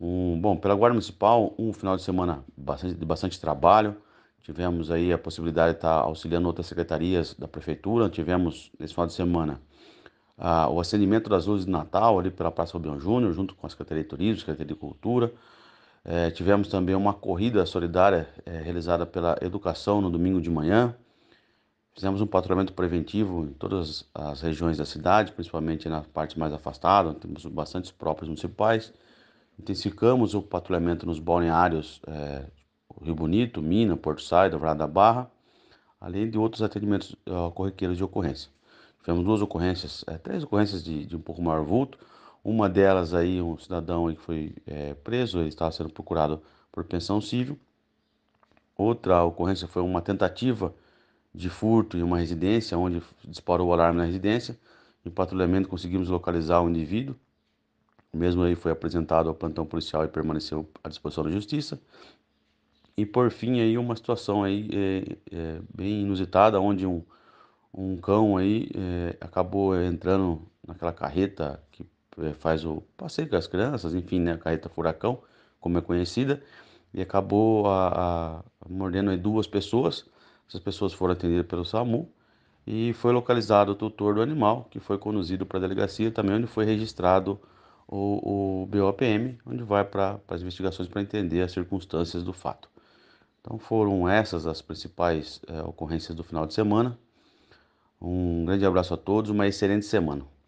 Um, bom, pela Guarda Municipal, um final de semana bastante, de bastante trabalho. Tivemos aí a possibilidade de estar auxiliando outras secretarias da prefeitura. Tivemos nesse final de semana o acendimento das luzes de Natal ali pela Praça rubião Júnior, junto com a Secretaria de Turismo, Secretaria de Cultura. É, tivemos também uma corrida solidária é, realizada pela Educação no domingo de manhã. Fizemos um patrulhamento preventivo em todas as regiões da cidade, principalmente na parte mais afastada, temos bastantes próprios municipais. Intensificamos o patrulhamento nos balneários é, Rio Bonito, Minas, Porto Saída, Dourada da Barra, além de outros atendimentos uh, corriqueiros de ocorrência. Tivemos duas ocorrências, é, três ocorrências de, de, um pouco maior vulto. Uma delas aí, um cidadão aí que foi é, preso, ele estava sendo procurado por pensão civil. Outra ocorrência foi uma tentativa de furto em uma residência, onde disparou o alarme na residência. Em patrulhamento conseguimos localizar o indivíduo, o mesmo aí foi apresentado ao plantão policial e permaneceu à disposição da justiça. E por fim aí uma situação aí é, é, bem inusitada, onde um, um cão aí é, acabou entrando naquela carreta que é, faz o passeio com as crianças, enfim, né, a carreta furacão, como é conhecida, e acabou a, a mordendo duas pessoas. Essas pessoas foram atendidas pelo SAMU e foi localizado o tutor do animal, que foi conduzido para a delegacia também, onde foi registrado o, o BOPM, onde vai para as investigações para entender as circunstâncias do fato. Então foram essas as principais é, ocorrências do final de semana. Um grande abraço a todos, uma excelente semana.